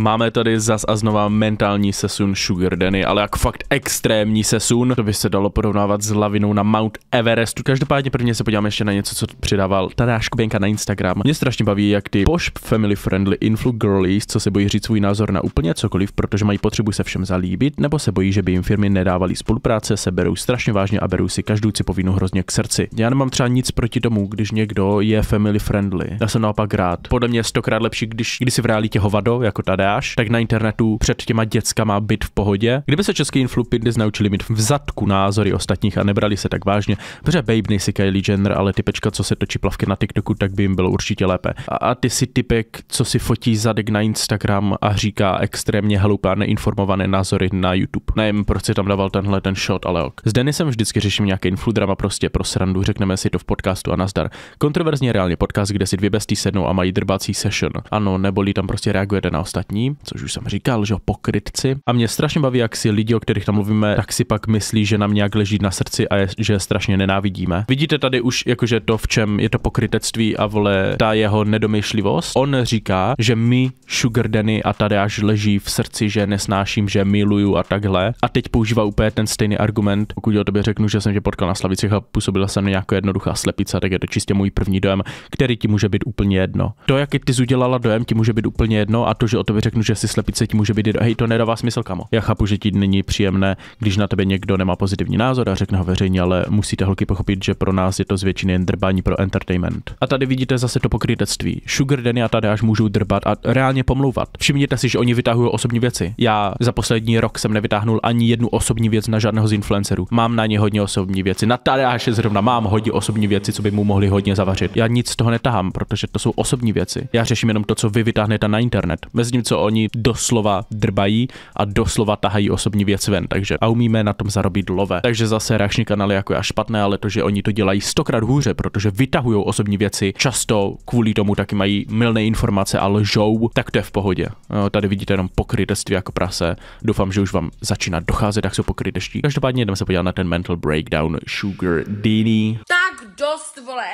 Máme tady zas a znova mentální sesun Sugar Danny, ale jak fakt extrémní sesun. To by se dalo porovnávat s lavinou na Mount Everestu. Každopádně prvně se podíváme ještě na něco, co přidával Tadáš Kubenka na Instagram. Mě strašně baví, jak ty pošp family friendly influ girlies, co se bojí říct svůj názor na úplně cokoliv, protože mají potřebu se všem zalíbit, nebo se bojí, že by jim firmy nedávaly spolupráce, se berou strašně vážně a berou si každou cipovinu hrozně k srdci. Já nemám třeba nic proti tomu, když někdo je family friendly. Já jsem naopak rád. Podle mě je stokrát lepší, když, když si v realitě hovado, jako tady dáš, tak na internetu před těma dětskama být v pohodě. Kdyby se český influpidnes naučili mít v zadku názory ostatních a nebrali se tak vážně, protože babe nejsi Kylie Jenner, ale typečka, co se točí plavky na TikToku, tak by jim bylo určitě lépe. A, a ty si typek, co si fotí zadek na Instagram a říká extrémně hloupá neinformované názory na YouTube. Nevím, proč si tam dával tenhle ten shot, ale ok. S Denisem vždycky řeším nějaké infludrama prostě pro srandu, řekneme si to v podcastu a nazdar. Kontroverzně reálně podcast, kde si dvě bestie sednou a mají drbací session. Ano, neboli tam prostě reagujete na ostatní není, což už jsem říkal, že pokrytci. A mě strašně baví, jak si lidi, o kterých tam mluvíme, tak si pak myslí, že nám nějak leží na srdci a je, že je strašně nenávidíme. Vidíte tady už jakože to, v čem je to pokrytectví a vole ta jeho nedomyšlivost. On říká, že my Sugar Danny a tady až leží v srdci, že nesnáším, že miluju a takhle. A teď používá úplně ten stejný argument, pokud o tobě řeknu, že jsem tě potkal na Slavicích a působila jsem jako jednoduchá slepice, tak je to čistě můj první dojem, který ti může být úplně jedno. To, jak ty udělala dojem, ti může být úplně jedno a to, že o tobě řeknu, že si slepice ti může být, hej, to nedává smysl, kamo. Já chápu, že ti není příjemné, když na tebe někdo nemá pozitivní názor a řekne ho veřejně, ale musíte holky pochopit, že pro nás je to z většiny jen drbání pro entertainment. A tady vidíte zase to pokrytectví. Sugar Danny a tady až můžou drbat a reálně pomlouvat. Všimněte si, že oni vytahují osobní věci. Já za poslední rok jsem nevytáhnul ani jednu osobní věc na žádného z influencerů. Mám na ně hodně osobní věci. Na tady až je zrovna mám hodně osobní věci, co by mu mohli hodně zavařit. Já nic z toho netahám, protože to jsou osobní věci. Já řeším jenom to, co vy vytáhnete na internet. Mezi tím, co oni doslova drbají a doslova tahají osobní věc ven, takže a umíme na tom zarobit love. Takže zase reakční kanály jako je špatné, ale to, že oni to dělají stokrát hůře, protože vytahují osobní věci, často kvůli tomu taky mají milné informace a lžou, tak to je v pohodě. Tady vidíte jenom pokrytectví jako prase. Doufám, že už vám začíná docházet, jak jsou pokryteští. Každopádně jdeme se podívat na ten mental breakdown Sugar Dini. Tak dost, vole!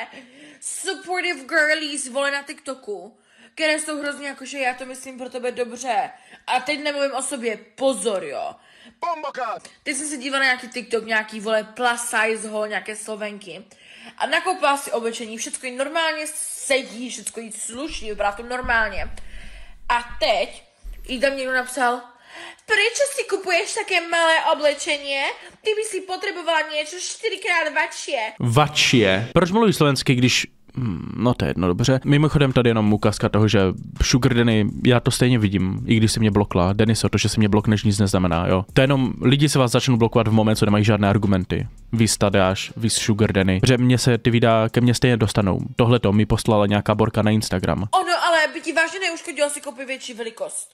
Supportive girlies, vole, na TikToku které jsou hrozně jako, že já to myslím pro tebe dobře. A teď nemluvím o sobě, pozor, jo. Bombokat! Teď jsem se dívala na nějaký TikTok, nějaký vole plus size ho, nějaké slovenky. A nakoupila si oblečení, všechno jí normálně sedí, všechno jí sluší, vypadá to normálně. A teď jí tam někdo napsal, Proč si kupuješ také malé oblečení? Ty by si potřebovala něco čtyřikrát vačie. Vačie? Proč mluvíš slovensky, když No to je jedno, dobře. Mimochodem tady jenom ukázka toho, že Sugar Denny, já to stejně vidím, i když si mě blokla. Denis, to, že si mě blokneš, nic neznamená, jo. To je jenom, lidi se vás začnou blokovat v moment, co nemají žádné argumenty. Vy stadáš, vy Sugar Denny. Že mě se ty videa ke mně stejně dostanou. Tohle to mi poslala nějaká borka na Instagram. Ono, ale by ti vážně neuškodilo si koupit větší velikost.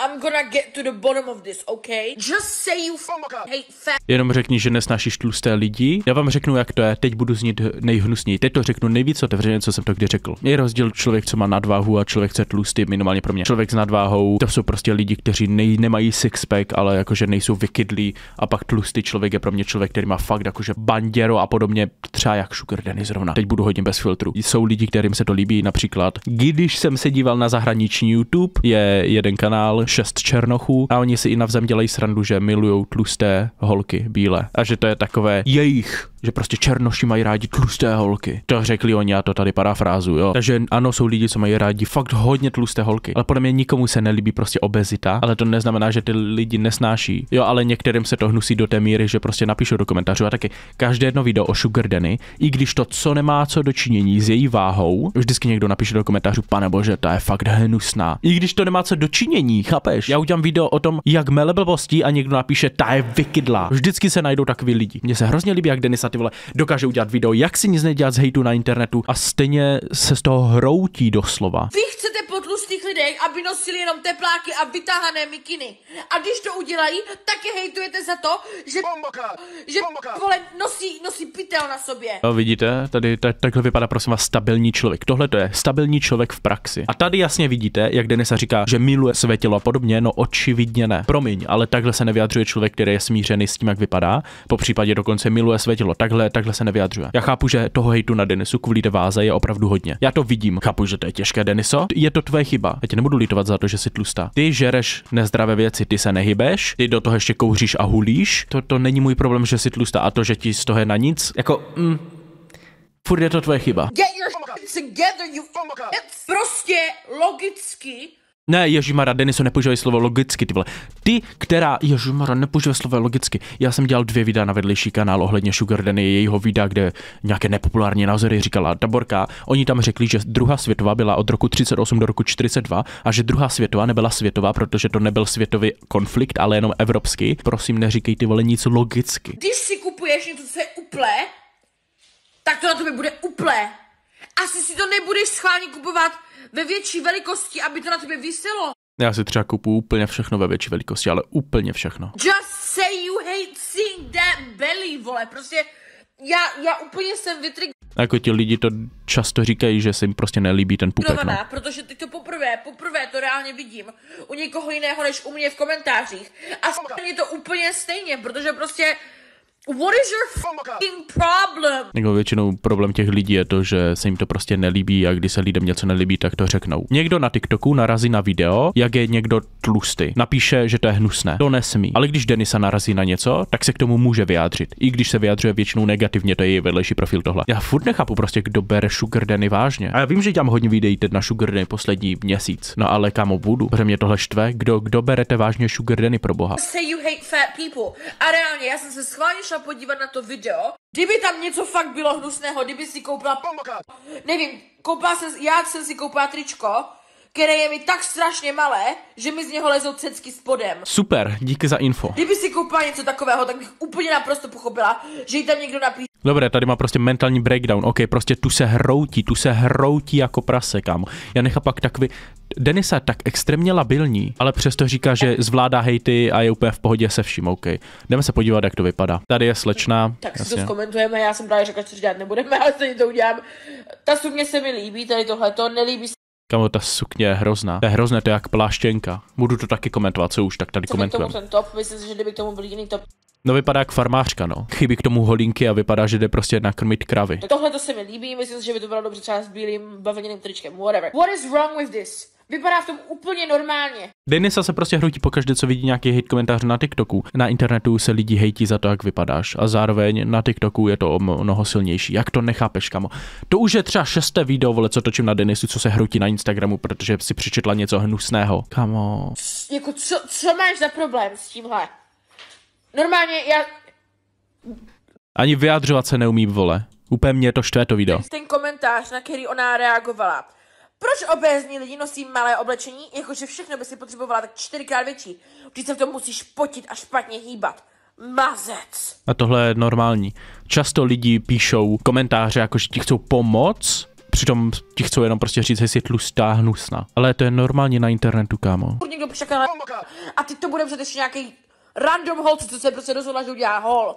I'm gonna get to the bottom of this, okay? Just say you oh hate fat. Jenom řekni, že nesnášíš tlusté lidi. Já vám řeknu, jak to je. Teď budu znít nejhnusněji. Teď to řeknu nejvíc otevřeně, co jsem to kdy řekl. Je rozdíl člověk, co má nadváhu a člověk, co je tlustý, minimálně pro mě. Člověk s nadváhou, to jsou prostě lidi, kteří nej, nemají sixpack, ale jakože nejsou vykydlí. A pak tlustý člověk je pro mě člověk, který má fakt jakože banděro a podobně, třeba jak Sugar Danny zrovna. Teď budu hodně bez filtru. Jsou lidi, kterým se to líbí, například. Když jsem se díval na zahraniční YouTube, je jeden kanál, šest černochů a oni si i navzem dělají srandu, že milují tlusté holky bílé a že to je takové jejich že prostě černoši mají rádi tlusté holky. To řekli oni, já to tady parafrázu, jo. Takže ano, jsou lidi, co mají rádi fakt hodně tlusté holky. Ale podle mě nikomu se nelíbí prostě obezita, ale to neznamená, že ty lidi nesnáší. Jo, ale některým se to hnusí do té míry, že prostě napíšou do komentářů a taky každé jedno video o Sugar Danny, i když to co nemá co dočinění s její váhou, vždycky někdo napíše do komentářů, pane bože, ta je fakt hnusná. I když to nemá co dočinění, chápeš? Já udělám video o tom, jak mele a někdo napíše, ta je vykydla. Vždycky se najdou takový lidi. Mně se hrozně líbí, jak Denisa třeba ty vole dokáže udělat video, jak si nic nedělat z hejtu na internetu a stejně se z toho hroutí doslova. Vy chcete pod videích, aby nosili jenom tepláky a vytáhané mikiny. A když to udělají, tak je hejtujete za to, že, bomboka, že bomboka. vole, nosí, nosí pytel na sobě. No, vidíte, tady tak, takhle vypadá prosím vás stabilní člověk. Tohle to je stabilní člověk v praxi. A tady jasně vidíte, jak Denisa říká, že miluje své tělo a podobně, no očividně ne. Promiň, ale takhle se nevyjadřuje člověk, který je smířený s tím, jak vypadá. Po případě dokonce miluje své tělo. Takhle, takhle se nevyjadřuje. Já chápu, že toho hejtu na Denisu kvůli váze je opravdu hodně. Já to vidím. Chápu, že to je těžké, Deniso. Je to tvoje chyba teď nebudu litovat za to, že jsi tlustá. Ty žereš nezdravé věci, ty se nehybeš, ty do toho ještě kouříš a hulíš. To, to není můj problém, že jsi tlustá a to, že ti z toho je na nic. Jako, mm, furt je to tvoje chyba. Get your together, you Prostě logicky ne, Ježimara, Deniso, nepoužívej slovo logicky, ty vole. Ty, která, Ježimara, nepoužívej slovo logicky. Já jsem dělal dvě videa na vedlejší kanál ohledně Sugar Danny, jejího videa, kde nějaké nepopulární názory říkala Taborka. Oni tam řekli, že druhá světová byla od roku 38 do roku 42 a že druhá světová nebyla světová, protože to nebyl světový konflikt, ale jenom evropský. Prosím, neříkej ty vole nic logicky. Když si kupuješ něco, co je uple, tak to na tobě bude uple. Asi si to nebudeš schválně kupovat, ve větší velikosti, aby to na tobě vyselo. Já si třeba kupu úplně všechno ve větší velikosti, ale úplně všechno. Just say you hate seeing that belly, vole, prostě já, já úplně jsem vytrik... Jako ti lidi to často říkají, že se jim prostě nelíbí ten pupek, no, no. no. protože teď to poprvé, poprvé to reálně vidím u někoho jiného než u mě v komentářích. A je to úplně stejně, protože prostě What is your fucking problem? Jako většinou problém těch lidí je to, že se jim to prostě nelíbí a když se lidem něco nelíbí, tak to řeknou. Někdo na TikToku narazí na video, jak je někdo tlustý. Napíše, že to je hnusné. To nesmí. Ale když Denisa narazí na něco, tak se k tomu může vyjádřit. I když se vyjadřuje většinou negativně, to je její vedlejší profil tohle. Já furt nechápu prostě, kdo bere Sugar Denny vážně. A já vím, že dělám hodně videí teď na Sugar Denny poslední měsíc. No ale kámo budu. Protože mě tohle štve, kdo, kdo berete vážně Sugar Denny pro boha. Say you hate fat people. A reálně, já jsem se schválně šla podívat na to video, kdyby tam něco fakt bylo hnusného, kdyby si koupila, nevím, koupila jsem, já jsem si koupila tričko, které je mi tak strašně malé, že mi z něho lezou cecky spodem. Super, díky za info. Kdyby si koupila něco takového, tak bych úplně naprosto pochopila, že ji tam někdo napíše. Dobré, tady má prostě mentální breakdown, ok, prostě tu se hroutí, tu se hroutí jako prase, kámo. Já nechám pak takový, Denisa tak extrémně labilní, ale přesto říká, že zvládá hejty a je úplně v pohodě se vším, ok. Jdeme se podívat, jak to vypadá. Tady je slečná. Tak jasně. si to zkomentujeme, já jsem právě řekla, že dělat nebudeme, ale se to udělám. Ta sumě se mi líbí, tady tohleto, nelíbí se Kamo, ta sukně je hrozná. To je hrozné, to je jak pláštěnka. Budu to taky komentovat, co už tak tady komentujeme. ten top, myslím, že kdyby k tomu byl jiný top. No vypadá jak farmářka, no. Chybí k tomu holinky a vypadá, že jde prostě nakrmit kravy. Tak tohle to se mi líbí, myslím si, že by to bylo dobře třeba s bílým bavlněným tričkem, whatever. What is wrong with this? Vypadá v tom úplně normálně. Denisa se prostě hrutí pokaždé, co vidí nějaký hate komentář na TikToku. Na internetu se lidi hejtí za to, jak vypadáš. A zároveň na TikToku je to mnoho silnější. Jak to nechápeš, kamo? To už je třeba šesté video, vole, co točím na Denisu, co se hrutí na Instagramu, protože si přečetla něco hnusného. Kamo. jako, co, co máš za problém s tímhle? Normálně já... Ani vyjadřovat se neumí, vole. Úplně mě to štve to video. Ten komentář, na který ona reagovala, proč obézní lidi nosí malé oblečení, jakože všechno by si potřebovala tak čtyřikrát větší? Vždyť se v tom musíš potit a špatně hýbat. Mazec! A tohle je normální. Často lidi píšou komentáře, jakože ti chcou pomoc, přitom ti chcou jenom prostě říct, jestli je tlustá hnusná. Ale to je normálně na internetu, kámo. Někdo a ty to bude před nějaký random holce, co se prostě rozhodla, že udělá hol.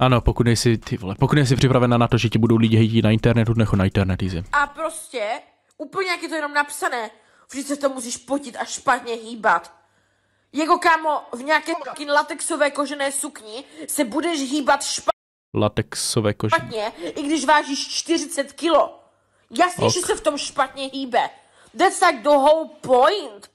Ano, pokud nejsi, ty vole, pokud nejsi připravena na to, že ti budou lidi hejtí na internetu, nechu na internet easy. A prostě, úplně jak je to jenom napsané, vždyť se to musíš potit a špatně hýbat. Jako kámo, v nějaké latexové kožené sukni se budeš hýbat špatně. Latexové kožené. Špatně, i když vážíš 40 kilo. Jasně, ok. že se v tom špatně hýbe. That's like the whole point.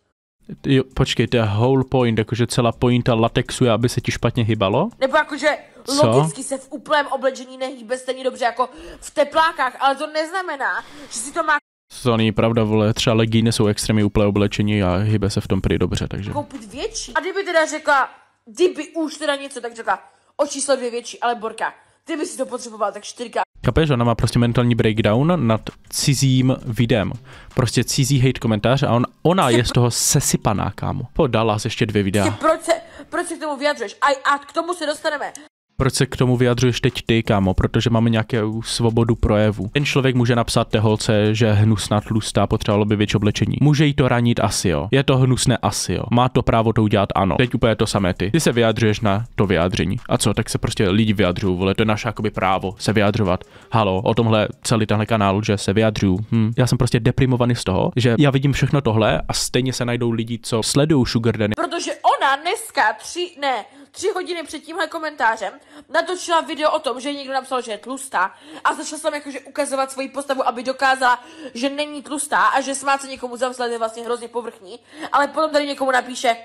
Jo, počkej, the whole point, jakože celá pointa latexu je, aby se ti špatně hybalo? Nebo jakože Co? logicky se v úplném oblečení nehýbe stejně dobře jako v teplákách, ale to neznamená, že si to má to není pravda, vole, třeba legíny jsou extrémně úplné oblečení a hýbe se v tom prý dobře, takže... Koupit větší. A kdyby teda řekla, kdyby už teda něco, tak řekla, o číslo dvě větší, ale Borka, ty by si to potřeboval tak čtyřka Chápeš, ona má prostě mentální breakdown nad cizím videem. Prostě cizí hate komentář a on, ona prostě je z toho sesypaná, kámo. Podala se ještě dvě videa. Prostě proč se, proč se k tomu vyjadřuješ? A, a k tomu se dostaneme. Proč se k tomu vyjadřuješ teď ty, kámo? Protože máme nějakou svobodu projevu. Ten člověk může napsat té holce, že hnusná tlustá potřebovalo by větší oblečení. Může jí to ranit asi jo. Je to hnusné asi jo. Má to právo to udělat ano. Teď úplně to samé ty. Ty se vyjadřuješ na to vyjádření. A co, tak se prostě lidi vyjadřují, vole, to je naše jakoby právo se vyjadřovat. Halo, o tomhle celý tenhle kanál, že se vyjadřuju. Hm. Já jsem prostě deprimovaný z toho, že já vidím všechno tohle a stejně se najdou lidi, co sledují Sugar Danny. Protože ona dneska tři, ne, tři hodiny před tímhle komentářem natočila video o tom, že někdo napsal, že je tlustá a začala jsem jakože ukazovat svoji postavu, aby dokázala, že není tlustá a že smát se někomu za je vlastně hrozně povrchní, ale potom tady někomu napíše,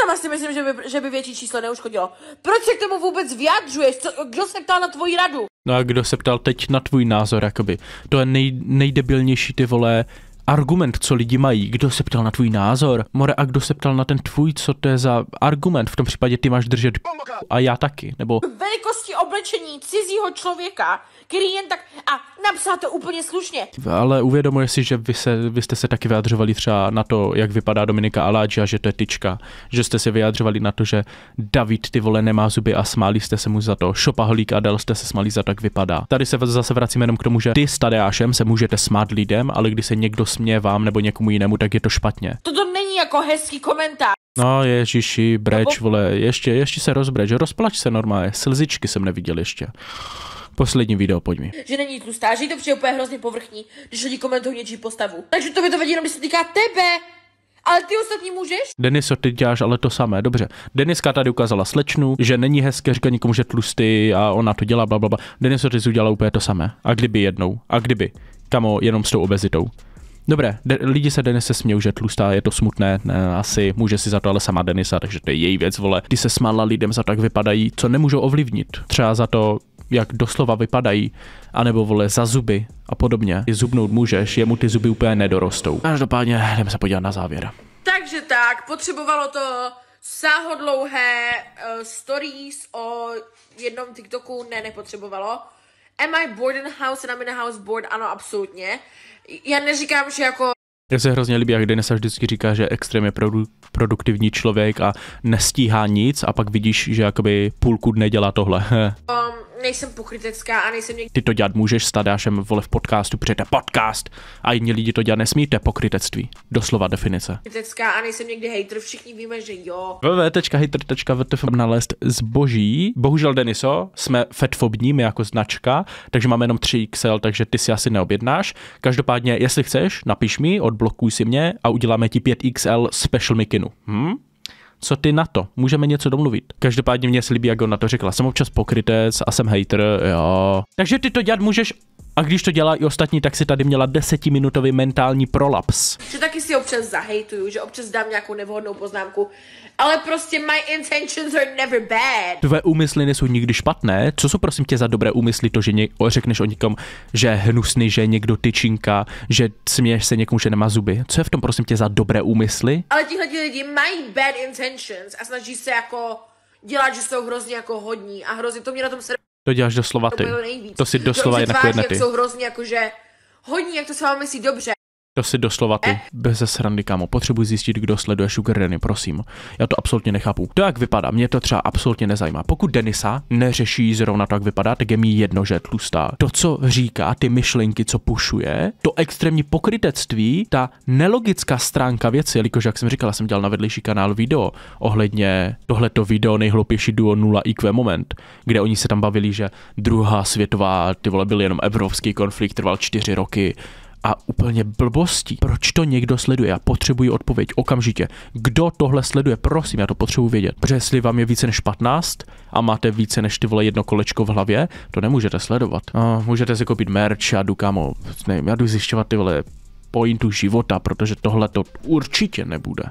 Sama si myslím, že by, že by větší číslo neuškodilo. Proč se k tomu vůbec vyjadřuješ? Co, kdo se ptal na tvoji radu? No a kdo se ptal teď na tvůj názor, jakoby? To je nej, nejdebilnější ty vole argument, co lidi mají, kdo se ptal na tvůj názor, more a kdo se ptal na ten tvůj, co to je za argument, v tom případě ty máš držet a já taky, nebo velikosti oblečení cizího člověka, který jen tak... A napsal to úplně slušně. Ale uvědomuje si, že vy, se, vy jste se taky vyjadřovali třeba na to, jak vypadá Dominika a že to je tyčka. Že jste se vyjadřovali na to, že David ty vole nemá zuby a smáli jste se mu za to. Šopaholík a dal jste se smáli za to, jak vypadá. Tady se zase vracíme jenom k tomu, že ty s Tadeášem se můžete smát lidem, ale když se někdo směje vám nebo někomu jinému, tak je to špatně. Toto není jako hezký komentář. No ježiši, breč, no. vole, ještě, ještě se rozbreč, rozplač se normálně, slzičky jsem neviděl ještě. Poslední video, pojď mi. Že není tlustá, že jí to přijde úplně hrozně povrchní, když lidi komentují něčí postavu. Takže to by to vadí když se týká tebe. Ale ty ostatní můžeš? Denis, ty děláš ale to samé, dobře. Deniska tady ukázala slečnu, že není hezké, říká nikomu, že tlustý a ona to dělá, blablabla. Bla, bla. Denis, ty udělala úplně to samé. A kdyby jednou? A kdyby? Kamo, jenom s tou obezitou. Dobré, de- lidi se Denise smějou, že tlustá, je to smutné, ne, asi může si za to ale sama Denisa, takže to je její věc, vole. Ty se smála lidem za to, jak vypadají, co nemůžou ovlivnit. Třeba za to, jak doslova vypadají, anebo vole za zuby a podobně. Ty zubnout můžeš, jemu ty zuby úplně nedorostou. Každopádně jdeme se podívat na závěr. Takže tak, potřebovalo to sáhodlouhé uh, stories o jednom TikToku, ne, nepotřebovalo am I bored in house and I'm in a house bored? Ano, absolutně. Já neříkám, že jako Já se hrozně líbí, jak Denisa vždycky říká, že je produ- produktivní člověk a nestíhá nic a pak vidíš, že jakoby půlku dne dělá tohle. um, nejsem pokrytecká a nejsem někdy... Ty to dělat můžeš s Tadášem vole v podcastu, přijete podcast a jiní lidi to dělat nesmíte, pokrytectví. Doslova definice. Pokrytecká a nejsem někdy hater, všichni víme, že jo. www.hater.vtf nalézt zboží. Bohužel Deniso, jsme fetfobní, my jako značka, takže máme jenom 3XL, takže ty si asi neobjednáš. Každopádně, jestli chceš, napiš mi, odblokuj si mě a uděláme ti 5XL special mikinu. Hm? co ty na to? Můžeme něco domluvit. Každopádně mě se líbí, jak on na to řekla. Jsem občas pokrytec a jsem hater, jo. Takže ty to dělat můžeš a když to dělá i ostatní, tak si tady měla desetiminutový mentální prolaps. Že taky si občas zahejtuju, že občas dám nějakou nevhodnou poznámku, ale prostě my intentions are never bad. Tvé úmysly nejsou nikdy špatné. Co jsou prosím tě za dobré úmysly to, že něk- řekneš o někom, že je hnusný, že je někdo tyčinka, že směješ se někomu, že nemá zuby? Co je v tom prosím tě za dobré úmysly? Ale tihle lidi mají bad intentions a snaží se jako dělat, že jsou hrozně jako hodní a hrozně to mě na tom se to děláš doslova ty. To, to si doslova jedna jedna ty. jsou hrozně jakože hodní, jak to s vámi myslí dobře. To si doslova ty, eh. bez srandy, kámo. Potřebuji zjistit, kdo sleduje Sugar Denny, prosím. Já to absolutně nechápu. To, jak vypadá, mě to třeba absolutně nezajímá. Pokud Denisa neřeší zrovna to, jak vypadá, tak je mi jedno, že je tlustá. To, co říká, ty myšlenky, co pušuje, to extrémní pokrytectví, ta nelogická stránka věci, jelikož, jak jsem říkal, jsem dělal na vedlejší kanál video ohledně tohleto video nejhloupější duo 0 IQ moment, kde oni se tam bavili, že druhá světová, ty vole, byl jenom evropský konflikt, trval čtyři roky a úplně blbostí. Proč to někdo sleduje? Já potřebuji odpověď okamžitě. Kdo tohle sleduje? Prosím, já to potřebuji vědět. Protože jestli vám je více než 15 a máte více než ty vole jedno kolečko v hlavě, to nemůžete sledovat. A můžete si koupit merch a jdu kamo, nevím, já jdu zjišťovat ty vole pointu života, protože tohle to určitě nebude.